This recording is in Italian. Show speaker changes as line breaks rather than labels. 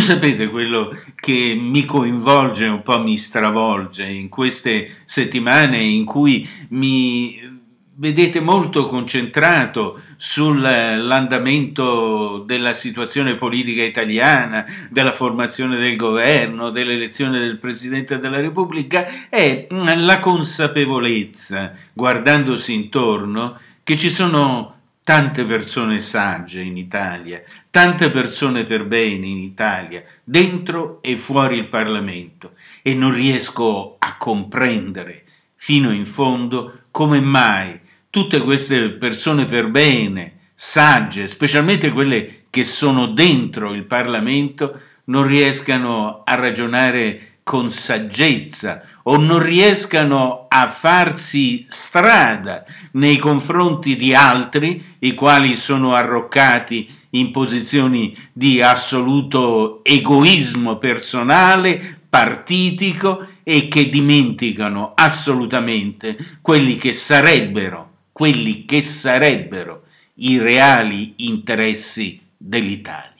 sapete quello che mi coinvolge, un po' mi stravolge in queste settimane in cui mi vedete molto concentrato sull'andamento della situazione politica italiana, della formazione del governo, dell'elezione del Presidente della Repubblica, è la consapevolezza, guardandosi intorno, che ci sono tante persone sagge in Italia, tante persone per bene in Italia, dentro e fuori il Parlamento, e non riesco a comprendere fino in fondo come mai tutte queste persone per bene, sagge, specialmente quelle che sono dentro il Parlamento, non riescano a ragionare con saggezza o non riescano a farsi strada nei confronti di altri, i quali sono arroccati in posizioni di assoluto egoismo personale, partitico e che dimenticano assolutamente quelli che sarebbero, quelli che sarebbero i reali interessi dell'Italia.